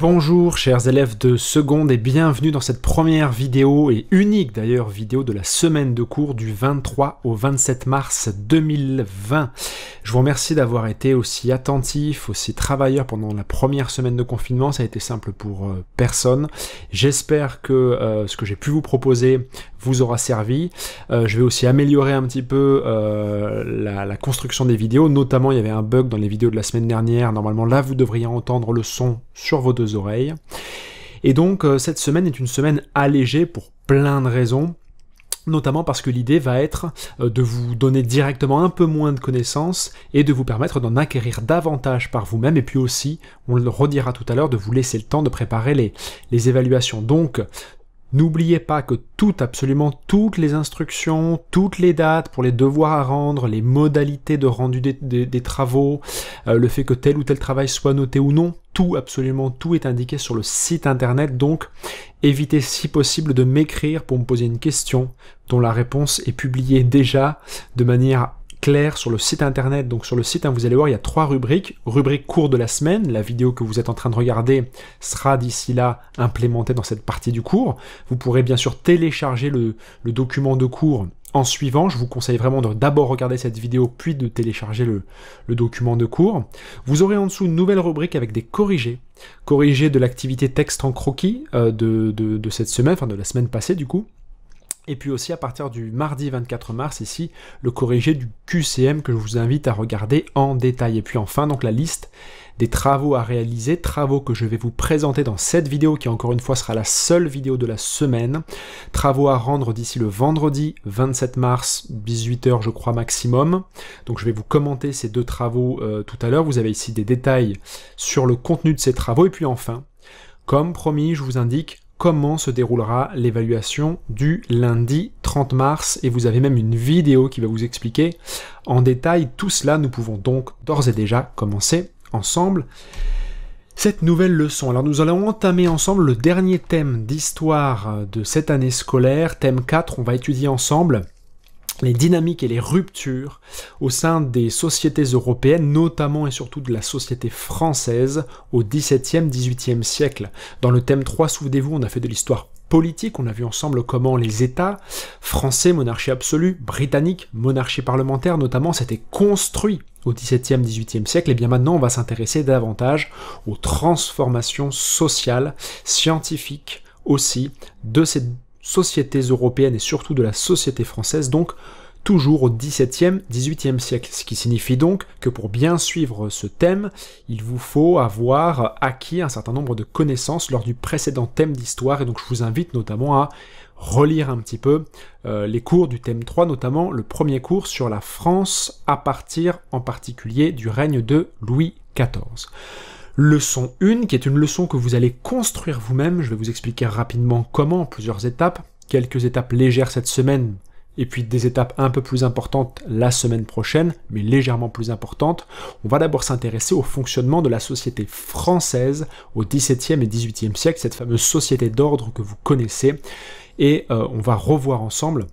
Bonjour chers élèves de seconde et bienvenue dans cette première vidéo et unique d'ailleurs vidéo de la semaine de cours du 23 au 27 mars 2020. Je vous remercie d'avoir été aussi attentif, aussi travailleur pendant la première semaine de confinement, ça a été simple pour euh, personne. J'espère que euh, ce que j'ai pu vous proposer vous aura servi. Euh, je vais aussi améliorer un petit peu euh, la, construction des vidéos. Notamment, il y avait un bug dans les vidéos de la semaine dernière. Normalement, là, vous devriez entendre le son sur vos deux oreilles. Et donc, euh, cette semaine est une semaine allégée pour plein de raisons notamment parce que l'idée va être de vous donner directement un peu moins de connaissances et de vous permettre d'en acquérir davantage par vous-même et puis aussi, on le redira tout à l'heure, de vous laisser le temps de préparer les, les évaluations. Donc, N'oubliez pas que toutes, absolument toutes les instructions, toutes les dates pour les devoirs à rendre, les modalités de rendu des, travaux, euh, le fait que tel ou tel travail soit noté ou non, tout, absolument tout est indiqué sur le site internet, donc évitez si possible de m'écrire pour me poser une question dont la réponse est publiée déjà de manière clair sur le site internet. Donc sur le site, hein, vous allez voir, il y a trois rubriques. Rubrique cours de la semaine, la vidéo que vous êtes en train de regarder sera d'ici là implémentée dans cette partie du cours. Vous pourrez bien sûr télécharger le, document de cours en suivant. Je vous conseille vraiment de d'abord regarder cette vidéo, puis de télécharger le, document de cours. Vous aurez en dessous une nouvelle rubrique avec des corrigés. Corrigés de l'activité texte en croquis euh, de, de cette semaine, enfin de la semaine passée du coup. Et puis aussi à partir du mardi 24 mars ici, le corrigé du QCM que je vous invite à regarder en détail. Et puis enfin donc la liste des travaux à réaliser, travaux que je vais vous présenter dans cette vidéo qui encore une fois sera la seule vidéo de la semaine, travaux à rendre d'ici le vendredi 27 mars, 18h je crois maximum. Donc je vais vous commenter ces deux travaux euh, tout à l'heure, vous avez ici des détails sur le contenu de ces travaux et puis enfin, comme promis, je vous indique comment se déroulera l'évaluation du lundi 30 mars et vous avez même une vidéo qui va vous expliquer en détail tout cela. Nous pouvons donc d'ores et déjà commencer ensemble cette nouvelle leçon. Alors nous allons entamer ensemble le dernier thème d'histoire de cette année scolaire, thème 4, on va étudier ensemble les dynamiques et les ruptures au sein des sociétés européennes, notamment et surtout de la société française au XVIIe, XVIIIe siècle. Dans le thème 3, souvenez-vous, on a fait de l'histoire politique, on a vu ensemble comment les États, français, monarchie absolue, britannique, monarchie parlementaire notamment, s'étaient construits au XVIIe, XVIIIe siècle, et eh bien maintenant on va s'intéresser davantage aux transformations sociales, scientifiques aussi, de ces sociétés européennes et surtout de la société française, donc toujours au XVIIe, XVIIIe siècle, ce qui signifie donc que pour bien suivre ce thème, il vous faut avoir acquis un certain nombre de connaissances lors du précédent thème d'histoire, et donc je vous invite notamment à relire un petit peu euh, les cours du thème 3, notamment le premier cours sur la France à partir en particulier du règne de Louis XIV leçon 1, qui est une leçon que vous allez construire vous-même. Je vais vous expliquer rapidement comment, plusieurs étapes, quelques étapes légères cette semaine, et puis des étapes un peu plus importantes la semaine prochaine, mais légèrement plus importantes. On va d'abord s'intéresser au fonctionnement de la société française au XVIIe et XVIIIe siècle, cette fameuse société d'ordre que vous connaissez, et euh, on va revoir ensemble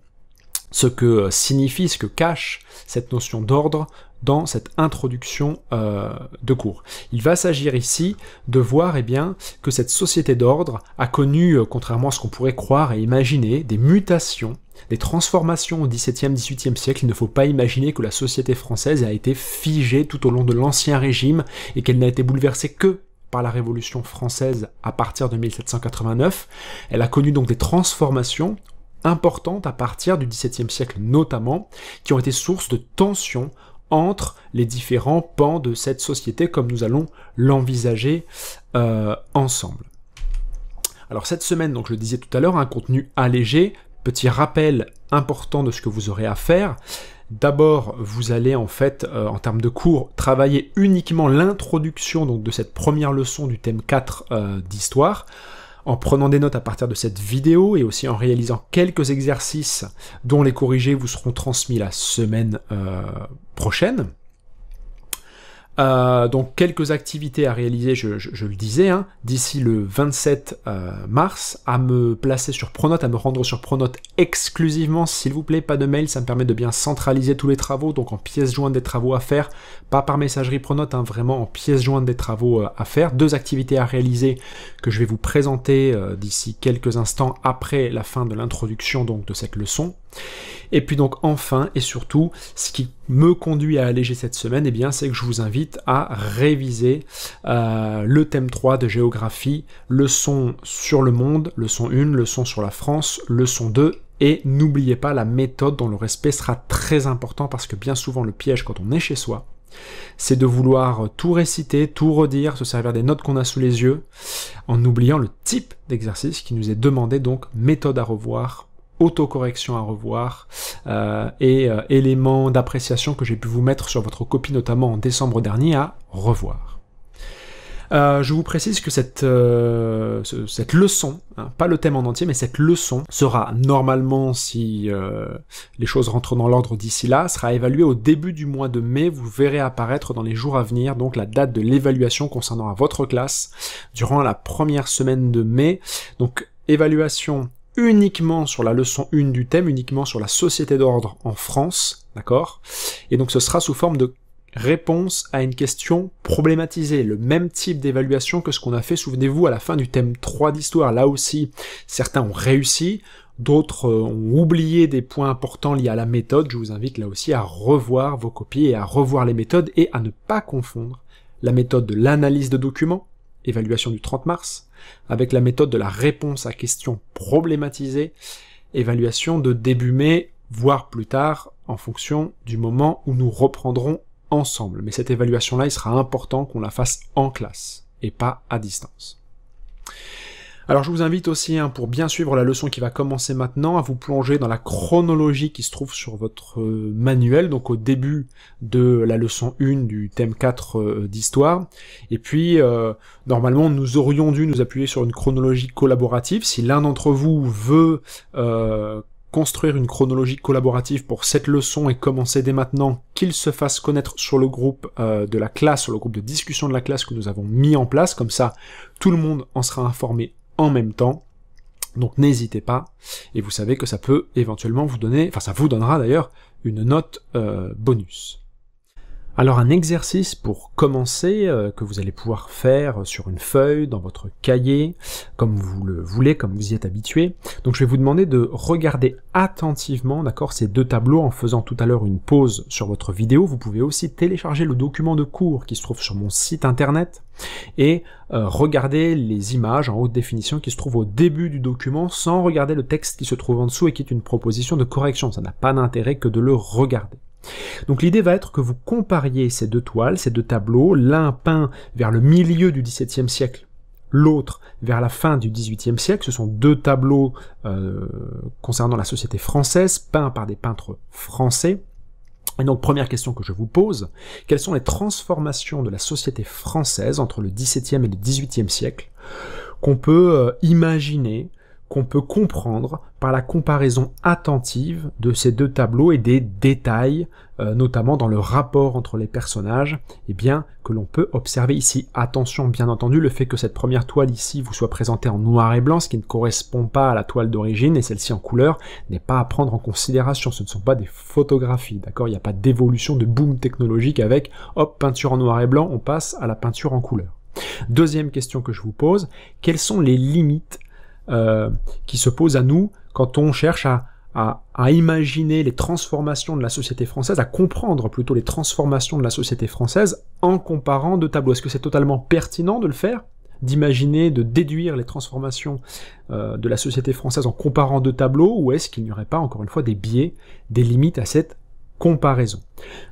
ce que signifie, ce que cache cette notion d'ordre dans cette introduction euh, de cours. Il va s'agir ici de voir eh bien, que cette société d'ordre a connu, euh, contrairement à ce qu'on pourrait croire et imaginer, des mutations, des transformations au XVIIe, XVIIIe siècle. Il ne faut pas imaginer que la société française a été figée tout au long de l'Ancien Régime et qu'elle n'a été bouleversée que par la Révolution française à partir de 1789. Elle a connu donc des transformations importantes à partir du XVIIe siècle notamment, qui ont été source de tensions entre les différents pans de cette société comme nous allons l'envisager euh, ensemble. Alors cette semaine, donc je le disais tout à l'heure, un contenu allégé, petit rappel important de ce que vous aurez à faire. D'abord, vous allez en fait, euh, en termes de cours, travailler uniquement l'introduction de cette première leçon du thème 4 euh, d'histoire. En prenant des notes à partir de cette vidéo et aussi en réalisant quelques exercices dont les corrigés vous seront transmis la semaine euh, prochaine, euh, donc quelques activités à réaliser, je, le disais, hein. d'ici le 27 euh, mars, à me placer sur Pronote, à me rendre sur Pronote exclusivement, s'il vous plaît, pas de mail, ça me permet de bien centraliser tous les travaux, donc en pièce jointe des travaux à faire, pas par messagerie Pronote, hein, vraiment en pièce jointe des travaux euh, à faire. Deux activités à réaliser que je vais vous présenter d'ici quelques instants après la fin de l'introduction donc de cette leçon. Et puis donc enfin et surtout, ce qui me conduit à alléger cette semaine, eh bien c'est que je vous invite à réviser euh, le thème 3 de géographie, leçon sur le monde, leçon 1, leçon sur la France, leçon 2 et n'oubliez pas la méthode dont le respect sera très important parce que bien souvent le piège quand on est chez soi, c'est de vouloir tout réciter, tout redire, se servir des notes qu'on a sous les yeux, en oubliant le type d'exercice qui nous est demandé, donc méthode à revoir autocorrection à revoir euh, et euh, éléments d'appréciation que j'ai pu vous mettre sur votre copie notamment en décembre dernier à revoir. Euh, je vous précise que cette, cette leçon, hein, pas le thème en entier, mais cette leçon sera normalement, si les choses rentrent dans l'ordre d'ici là, sera évaluée au début du mois de mai. Vous verrez apparaître dans les jours à venir donc la date de l'évaluation concernant à votre classe durant la première semaine de mai. Donc évaluation uniquement sur la leçon 1 du thème, uniquement sur la société d'ordre en France, d'accord Et donc ce sera sous forme de réponse à une question problématisée, le même type d'évaluation que ce qu'on a fait, souvenez-vous, à la fin du thème 3 d'histoire. Là aussi, certains ont réussi, d'autres euh, ont oublié des points importants liés à la méthode. Je vous invite là aussi à revoir vos copies et à revoir les méthodes et à ne pas confondre la méthode de l'analyse de documents évaluation du 30 mars, avec la méthode de la réponse à questions problématisées, évaluation de début mai, voire plus tard, en fonction du moment où nous reprendrons ensemble. Mais cette évaluation-là, il sera important qu'on la fasse en classe et pas à distance. Alors je vous invite aussi, hein, pour bien suivre la leçon qui va commencer maintenant, à vous plonger dans la chronologie qui se trouve sur votre euh, manuel, donc au début de la leçon 1 du thème 4 euh, d'histoire. Et puis, euh, normalement, nous aurions dû nous appuyer sur une chronologie collaborative. Si l'un d'entre vous veut construire une chronologie collaborative pour cette leçon et commencer dès maintenant qu'il se fasse connaître sur le groupe de la classe, sur le groupe de discussion de la classe que nous avons mis en place. Comme ça, tout le monde en sera informé en même temps. Donc n'hésitez pas, et vous savez que ça peut éventuellement vous donner, enfin ça vous donnera d'ailleurs, une note euh, bonus. Alors un exercice pour commencer euh, que vous allez pouvoir faire sur une feuille, dans votre cahier, comme vous le voulez, comme vous y êtes habitué. Donc je vais vous demander de regarder attentivement, d'accord, ces deux tableaux en faisant tout à l'heure une pause sur votre vidéo. Vous pouvez aussi télécharger le document de cours qui se trouve sur mon site internet et euh, regarder les images en haute définition qui se trouvent au début du document sans regarder le texte qui se trouve en dessous et qui est une proposition de correction. Ça n'a pas d'intérêt que de le regarder. Donc l'idée va être que vous compariez ces deux toiles, ces deux tableaux, l'un peint vers le milieu du XVIIe siècle, l'autre vers la fin du XVIIIe siècle. Ce sont deux tableaux euh, concernant la société française, peints par des peintres français. Et donc première question que je vous pose, quelles sont les transformations de la société française entre le XVIIe et le XVIIIe siècle qu'on peut euh, imaginer qu'on peut comprendre par la comparaison attentive de ces deux tableaux et des détails, euh, notamment dans le rapport entre les personnages, et eh bien que l'on peut observer ici. Attention, bien entendu, le fait que cette première toile ici vous soit présentée en noir et blanc, ce qui ne correspond pas à la toile d'origine et celle-ci en couleur, n'est pas à prendre en considération. Ce ne sont pas des photographies, d'accord Il n'y a pas d'évolution, de boom technologique avec hop peinture en noir et blanc, on passe à la peinture en couleur. Deuxième question que je vous pose, quelles sont les limites euh, qui se pose à nous quand on cherche à, imaginer les transformations de la société française, à comprendre plutôt les transformations de la société française en comparant deux tableaux. Est-ce que c'est totalement pertinent de le faire d'imaginer, de déduire les transformations euh, de la société française en comparant deux tableaux, ou est-ce qu'il n'y aurait pas encore une fois des biais, des limites à cette comparaison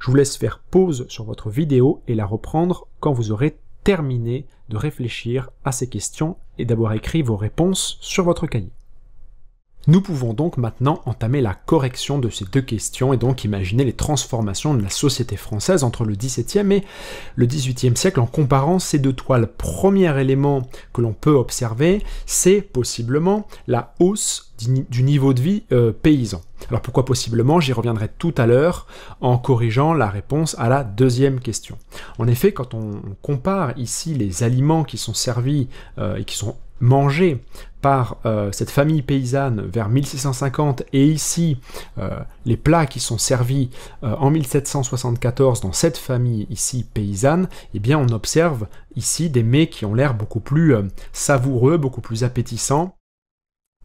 Je vous laisse faire pause sur votre vidéo et la reprendre quand vous aurez terminé de réfléchir à ces questions et d'avoir écrit vos réponses sur votre cahier. Nous pouvons donc maintenant entamer la correction de ces deux questions et donc imaginer les transformations de la société française entre le XVIIe et le XVIIIe siècle en comparant ces deux toiles. Premier élément que l'on peut observer, c'est possiblement la hausse du niveau de vie euh, paysan. Alors pourquoi possiblement J'y reviendrai tout à l'heure en corrigeant la réponse à la deuxième question. En effet, quand on compare ici les aliments qui sont servis euh, et qui sont mangé par euh, cette famille paysanne vers 1650 et ici euh, les plats qui sont servis euh, en 1774 dans cette famille ici paysanne, eh bien on observe ici des mets qui ont l'air beaucoup plus savoureux, beaucoup plus appétissants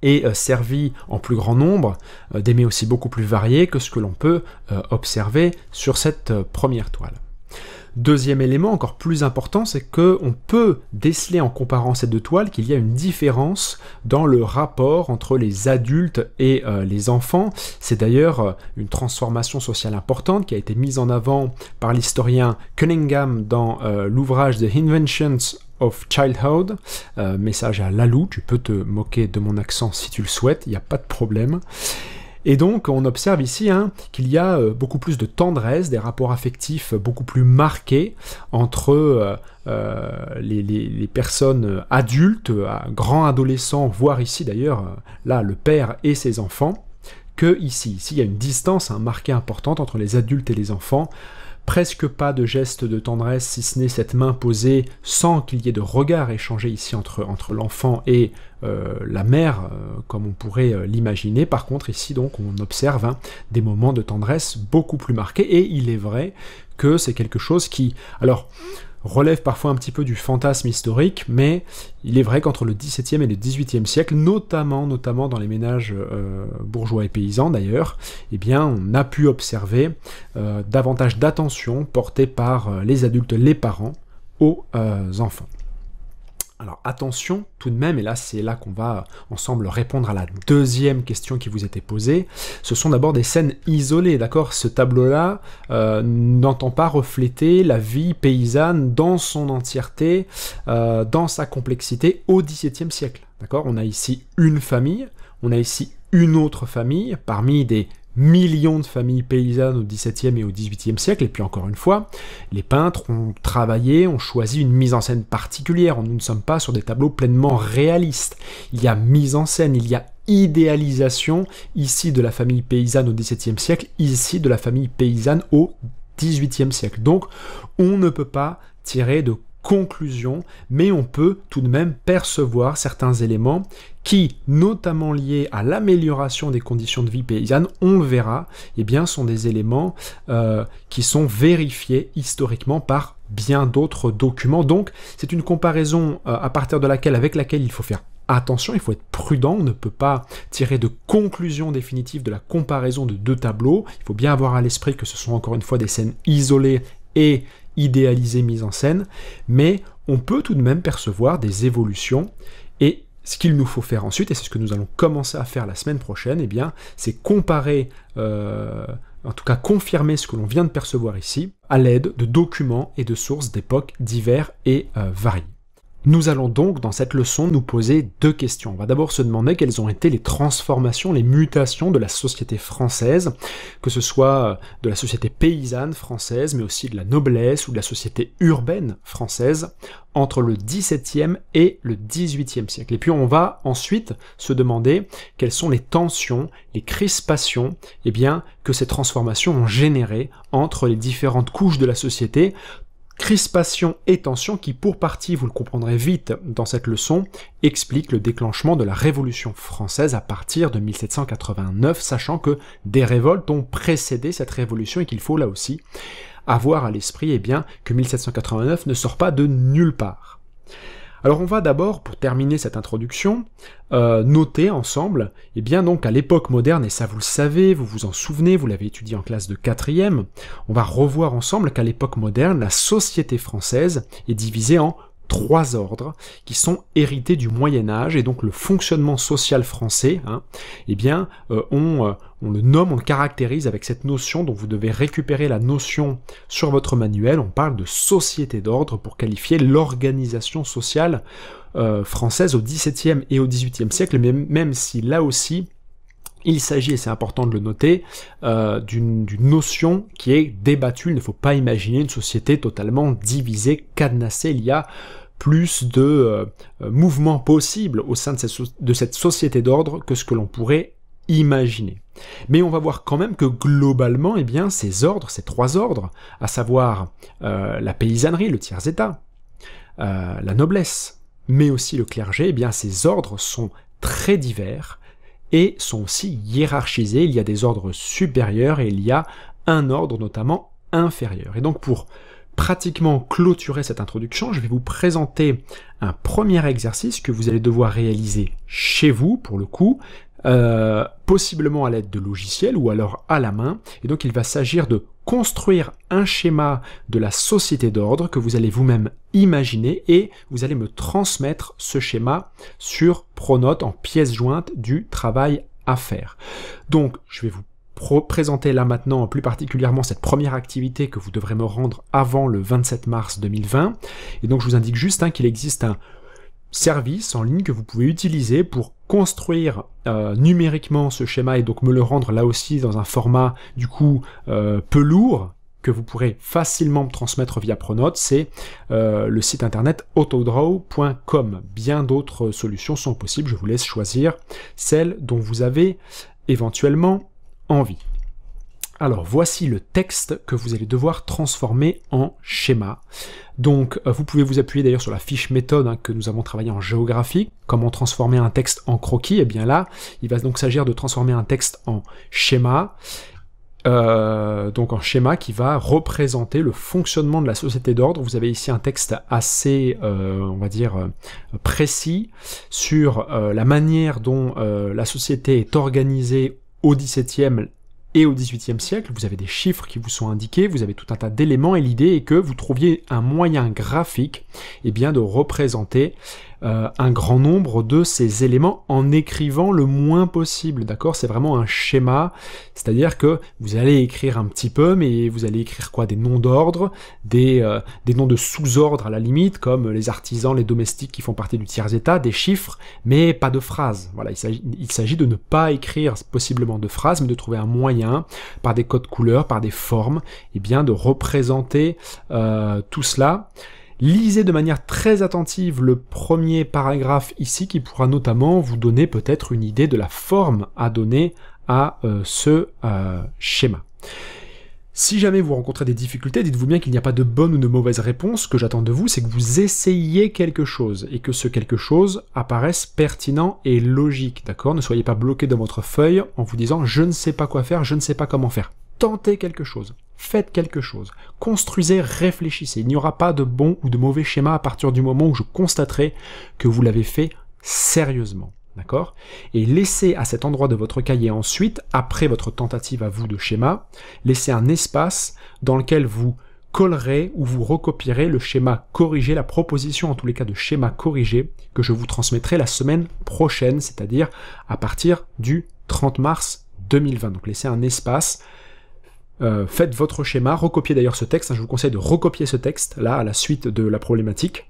et servis en plus grand nombre, des mets aussi beaucoup plus variés que ce que l'on peut observer sur cette première toile. Deuxième élément, encore plus important, c'est qu'on on peut déceler en comparant ces deux toiles qu'il y a une différence dans le rapport entre les adultes et euh, les enfants. C'est d'ailleurs euh, une transformation sociale importante qui a été mise en avant par l'historien Cunningham dans euh, l'ouvrage The Inventions of Childhood. message à Lalou, tu peux te moquer de mon accent si tu le souhaites, il n'y a pas de problème. Et donc on observe ici hein, qu'il y a euh, beaucoup plus de tendresse, des rapports affectifs beaucoup plus marqués entre euh, euh, les, personnes adultes, grands adolescents, voire ici d'ailleurs, là le père et ses enfants, que ici. Ici il y a une distance hein, marquée importante entre les adultes et les enfants, presque pas de geste de tendresse, si ce n'est cette main posée sans qu'il y ait de regard échangé ici entre, entre l'enfant et euh, la mère, euh, comme on pourrait euh, l'imaginer. Par contre, ici, donc, on observe hein, des moments de tendresse beaucoup plus marqués, et il est vrai que c'est quelque chose qui... Alors, relève parfois un petit peu du fantasme historique, mais il est vrai qu'entre le XVIIe et le XVIIIe siècle, notamment, notamment dans les ménages euh, bourgeois et paysans d'ailleurs, eh bien, on a pu observer euh, davantage d'attention portée par euh, les adultes, les parents, aux enfants. Alors attention tout de même, et là c'est là qu'on va ensemble répondre à la deuxième question qui vous était posée, ce sont d'abord des scènes isolées, d'accord Ce tableau-là euh, n'entend pas refléter la vie paysanne dans son entièreté, euh, dans sa complexité au XVIIe siècle, d'accord On a ici une famille, on a ici une autre famille parmi des millions de familles paysannes au XVIIe et au XVIIIe siècle, et puis encore une fois, les peintres ont travaillé, ont choisi une mise en scène particulière, nous ne sommes pas sur des tableaux pleinement réalistes. Il y a mise en scène, il y a idéalisation, ici de la famille paysanne au XVIIe siècle, ici de la famille paysanne au XVIIIe siècle. Donc on ne peut pas tirer de conclusion, mais on peut tout de même percevoir certains éléments qui, notamment liés à l'amélioration des conditions de vie paysanne, on le verra, et eh bien, sont des éléments euh, qui sont vérifiés historiquement par bien d'autres documents. Donc, c'est une comparaison euh, à partir de laquelle, avec laquelle il faut faire attention, il faut être prudent, on ne peut pas tirer de conclusion définitive de la comparaison de deux tableaux. Il faut bien avoir à l'esprit que ce sont encore une fois des scènes isolées et idéalisée mise en scène, mais on peut tout de même percevoir des évolutions et ce qu'il nous faut faire ensuite, et c'est ce que nous allons commencer à faire la semaine prochaine, eh bien, c'est comparer, euh, en tout cas confirmer ce que l'on vient de percevoir ici, à l'aide de documents et de sources d'époques divers et euh, variées. Nous allons donc dans cette leçon nous poser deux questions. On va d'abord se demander quelles ont été les transformations, les mutations de la société française, que ce soit euh, de la société paysanne française, mais aussi de la noblesse ou de la société urbaine française, entre le XVIIe et le XVIIIe siècle. Et puis on va ensuite se demander quelles sont les tensions, les crispations, et eh bien, que ces transformations ont générées entre les différentes couches de la société, Crispation et tension qui, pour partie, vous le comprendrez vite dans cette leçon, explique le déclenchement de la Révolution française à partir de 1789, sachant que des révoltes ont précédé cette révolution et qu'il faut là aussi avoir à l'esprit et eh bien, que 1789 ne sort pas de nulle part. Alors on va d'abord, pour terminer cette introduction, euh, noter ensemble, et eh bien donc à l'époque moderne, et ça vous le savez, vous vous en souvenez, vous l'avez étudié en classe de quatrième, on va revoir ensemble qu'à l'époque moderne, la société française est divisée en trois ordres qui sont hérités du Moyen Âge et donc le fonctionnement social français, hein, eh bien, euh, euh, on, le nomme, on le caractérise avec cette notion dont vous devez récupérer la notion sur votre manuel. On parle de société d'ordre pour qualifier l'organisation sociale euh, française au XVIIe et au XVIIIe siècle, même si là aussi il s'agit, et c'est important de le noter, euh, d'une notion qui est débattue. Il ne faut pas imaginer une société totalement divisée, cadenassée. Il y a plus de euh, euh, mouvements possibles au sein de cette, société d'ordre que ce que l'on pourrait imaginer. Mais on va voir quand même que globalement, et eh bien, ces ordres, ces trois ordres, à savoir la paysannerie, le tiers-état, la noblesse, mais aussi le clergé, eh bien, ces ordres sont très divers et sont aussi hiérarchisés. Il y a des ordres supérieurs et il y a un ordre notamment inférieur. Et donc pour pratiquement clôturer cette introduction, je vais vous présenter un premier exercice que vous allez devoir réaliser chez vous, pour le coup, euh, possiblement à l'aide de logiciels ou alors à la main. Et donc il va s'agir de construire un schéma de la société d'ordre que vous allez vous-même imaginer et vous allez me transmettre ce schéma sur Pronote en pièce jointe du travail à faire. Donc, je vais vous présenter là maintenant plus particulièrement cette première activité que vous devrez me rendre avant le 27 mars 2020. Et donc je vous indique juste hein, qu'il existe un service en ligne que vous pouvez utiliser pour construire euh, numériquement ce schéma et donc me le rendre là aussi dans un format du coup euh, peu lourd que vous pourrez facilement me transmettre via Pronote, c'est euh, le site internet autodraw.com. Bien d'autres solutions sont possibles, je vous laisse choisir celle dont vous avez éventuellement envie. Alors voici le texte que vous allez devoir transformer en schéma. Donc euh, vous pouvez vous appuyer d'ailleurs sur la fiche méthode hein, que nous avons travaillée en géographie. Comment transformer un texte en croquis Et eh bien là, il va donc s'agir de transformer un texte en schéma. Euh, donc en schéma qui va représenter le fonctionnement de la société d'ordre. Vous avez ici un texte assez, euh, on va dire, précis sur la manière dont la société est organisée au XVIIe et au XVIIIe siècle, vous avez des chiffres qui vous sont indiqués, vous avez tout un tas d'éléments, et l'idée est que vous trouviez un moyen graphique et eh bien, de représenter euh, un grand nombre de ces éléments en écrivant le moins possible, d'accord C'est vraiment un schéma, c'est-à-dire que vous allez écrire un petit peu, mais vous allez écrire quoi Des noms d'ordre, des, euh, des noms de sous-ordre à la limite, comme les artisans, les domestiques qui font partie du tiers-état, des chiffres, mais pas de phrases. Voilà, il s'agit de ne pas écrire possiblement de phrases, mais de trouver un moyen, par des codes couleurs, par des formes, et eh bien de représenter euh, tout cela. Lisez de manière très attentive le premier paragraphe ici qui pourra notamment vous donner peut-être une idée de la forme à donner à euh, ce euh, schéma. Si jamais vous rencontrez des difficultés, dites-vous bien qu'il n'y a pas de bonne ou de mauvaise réponse. Ce que j'attends de vous, c'est que vous essayiez quelque chose et que ce quelque chose apparaisse pertinent et logique, d'accord Ne soyez pas bloqué dans votre feuille en vous disant je ne sais pas quoi faire, je ne sais pas comment faire tentez quelque chose, faites quelque chose, construisez, réfléchissez. Il n'y aura pas de bon ou de mauvais schéma à partir du moment où je constaterai que vous l'avez fait sérieusement. D'accord Et laissez à cet endroit de votre cahier ensuite, après votre tentative à vous de schéma, laissez un espace dans lequel vous collerez ou vous recopierez le schéma corrigé, la proposition en tous les cas de schéma corrigé que je vous transmettrai la semaine prochaine, c'est-à-dire à partir du 30 mars 2020. Donc laissez un espace euh, faites votre schéma, recopiez d'ailleurs ce texte, hein, je vous conseille de recopier ce texte là à la suite de la problématique.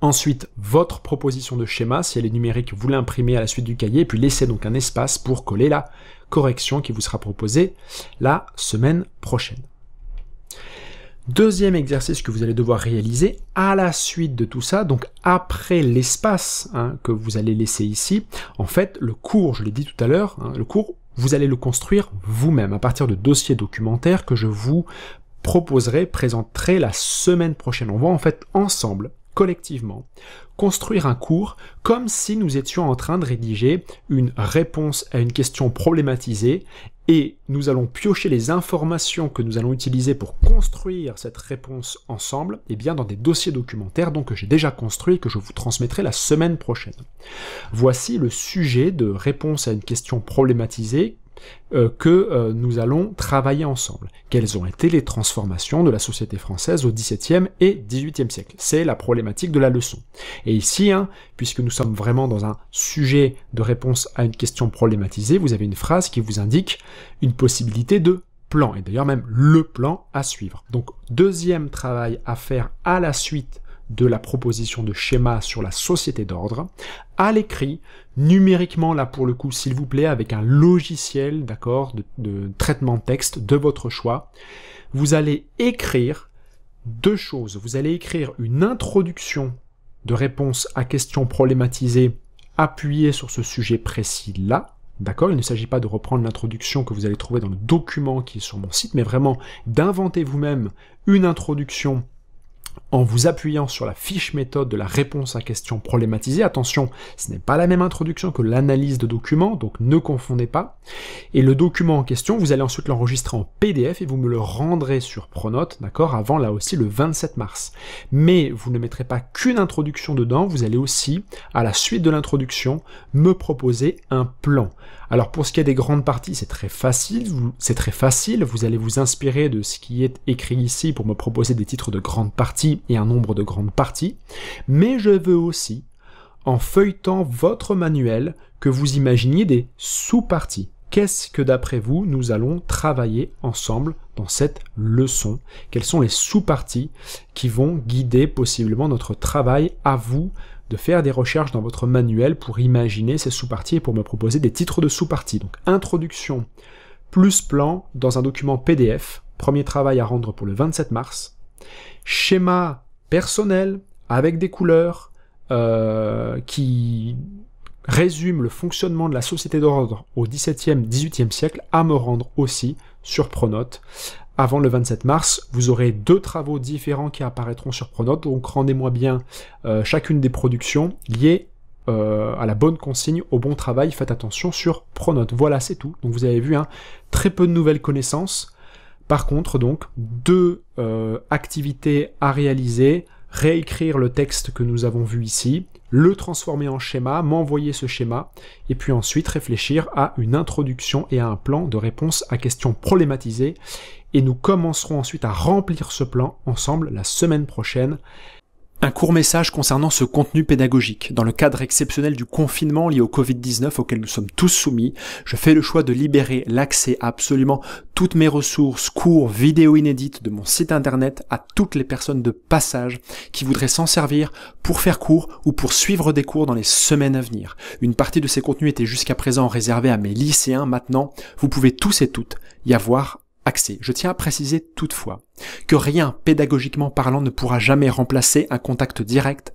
Ensuite, votre proposition de schéma, si elle est numérique, vous l'imprimez à la suite du cahier, puis laissez donc un espace pour coller la correction qui vous sera proposée la semaine prochaine. Deuxième exercice que vous allez devoir réaliser à la suite de tout ça, donc après l'espace hein, que vous allez laisser ici, en fait, le cours, je l'ai dit tout à l'heure, hein, le cours vous allez le construire vous-même à partir de dossiers documentaires que je vous proposerai, présenterai la semaine prochaine. On va en fait ensemble, collectivement, construire un cours comme si nous étions en train de rédiger une réponse à une question problématisée et nous allons piocher les informations que nous allons utiliser pour construire cette réponse ensemble, et eh bien dans des dossiers documentaires donc que j'ai déjà construits et que je vous transmettrai la semaine prochaine. Voici le sujet de réponse à une question problématisée euh, que euh, nous allons travailler ensemble. Quelles ont été les transformations de la société française au XVIIe et XVIIIe siècle C'est la problématique de la leçon. Et ici, hein, puisque nous sommes vraiment dans un sujet de réponse à une question problématisée, vous avez une phrase qui vous indique une possibilité de plan, et d'ailleurs même le plan à suivre. Donc deuxième travail à faire à la suite de la proposition de schéma sur la société d'ordre, à l'écrit, numériquement là pour le coup, s'il vous plaît, avec un logiciel, d'accord, de, traitement de texte de votre choix, vous allez écrire deux choses. Vous allez écrire une introduction de réponse à questions problématisées appuyée sur ce sujet précis-là, D'accord Il ne s'agit pas de reprendre l'introduction que vous allez trouver dans le document qui est sur mon site, mais vraiment d'inventer vous-même une introduction en vous appuyant sur la fiche méthode de la réponse à question problématisée. Attention, ce n'est pas la même introduction que l'analyse de document, donc ne confondez pas. Et le document en question, vous allez ensuite l'enregistrer en PDF et vous me le rendrez sur Pronote, d'accord, avant là aussi le 27 mars. Mais vous ne mettrez pas qu'une introduction dedans, vous allez aussi, à la suite de l'introduction, me proposer un plan. Alors pour ce qui est des grandes parties, c'est très facile, c'est très facile, vous allez vous inspirer de ce qui est écrit ici pour me proposer des titres de grandes parties et un nombre de grandes parties, mais je veux aussi, en feuilletant votre manuel, que vous imaginiez des sous-parties. Qu'est-ce que d'après vous nous allons travailler ensemble dans cette leçon Quelles sont les sous-parties qui vont guider possiblement notre travail à vous de faire des recherches dans votre manuel pour imaginer ces sous-parties et pour me proposer des titres de sous-parties. Donc introduction plus plan dans un document PDF, premier travail à rendre pour le 27 mars. Schéma personnel avec des couleurs euh, qui résume le fonctionnement de la société d'ordre au XVIIe, XVIIIe siècle à me rendre aussi sur Pronote avant le 27 mars, vous aurez deux travaux différents qui apparaîtront sur Pronote, donc rendez-moi bien euh, chacune des productions liées euh, à la bonne consigne, au bon travail, faites attention sur Pronote. Voilà, c'est tout. Donc vous avez vu, hein, très peu de nouvelles connaissances. Par contre, donc, deux euh, activités à réaliser, réécrire le texte que nous avons vu ici, le transformer en schéma, m'envoyer ce schéma, et puis ensuite réfléchir à une introduction et à un plan de réponse à questions problématisées. Et nous commencerons ensuite à remplir ce plan ensemble la semaine prochaine. Un court message concernant ce contenu pédagogique. Dans le cadre exceptionnel du confinement lié au Covid-19 auquel nous sommes tous soumis, je fais le choix de libérer l'accès à absolument toutes mes ressources, cours, vidéos inédites de mon site internet à toutes les personnes de passage qui voudraient s'en servir pour faire cours ou pour suivre des cours dans les semaines à venir. Une partie de ces contenus était jusqu'à présent réservée à mes lycéens. Maintenant, vous pouvez tous et toutes y avoir je tiens à préciser toutefois que rien, pédagogiquement parlant, ne pourra jamais remplacer un contact direct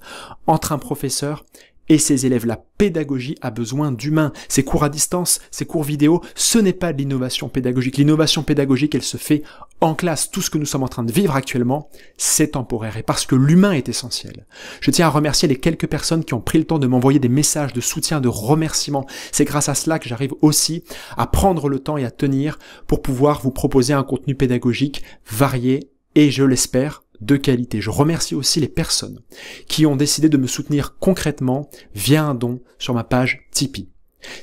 entre un professeur et ces élèves, la pédagogie a besoin d'humains. Ces cours à distance, ces cours vidéo, ce n'est pas de l'innovation pédagogique. L'innovation pédagogique, elle se fait en classe. Tout ce que nous sommes en train de vivre actuellement, c'est temporaire. Et parce que l'humain est essentiel. Je tiens à remercier les quelques personnes qui ont pris le temps de m'envoyer des messages de soutien, de remerciement. C'est grâce à cela que j'arrive aussi à prendre le temps et à tenir pour pouvoir vous proposer un contenu pédagogique varié et, je l'espère, de qualité. Je remercie aussi les personnes qui ont décidé de me soutenir concrètement via un don sur ma page Tipeee.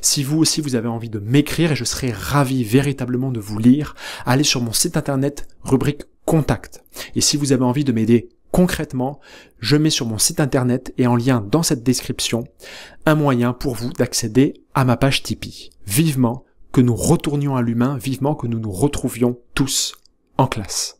Si vous aussi vous avez envie de m'écrire et je serai ravi véritablement de vous lire, allez sur mon site internet rubrique contact. Et si vous avez envie de m'aider concrètement, je mets sur mon site internet et en lien dans cette description un moyen pour vous d'accéder à ma page Tipeee. Vivement que nous retournions à l'humain, vivement que nous nous retrouvions tous en classe.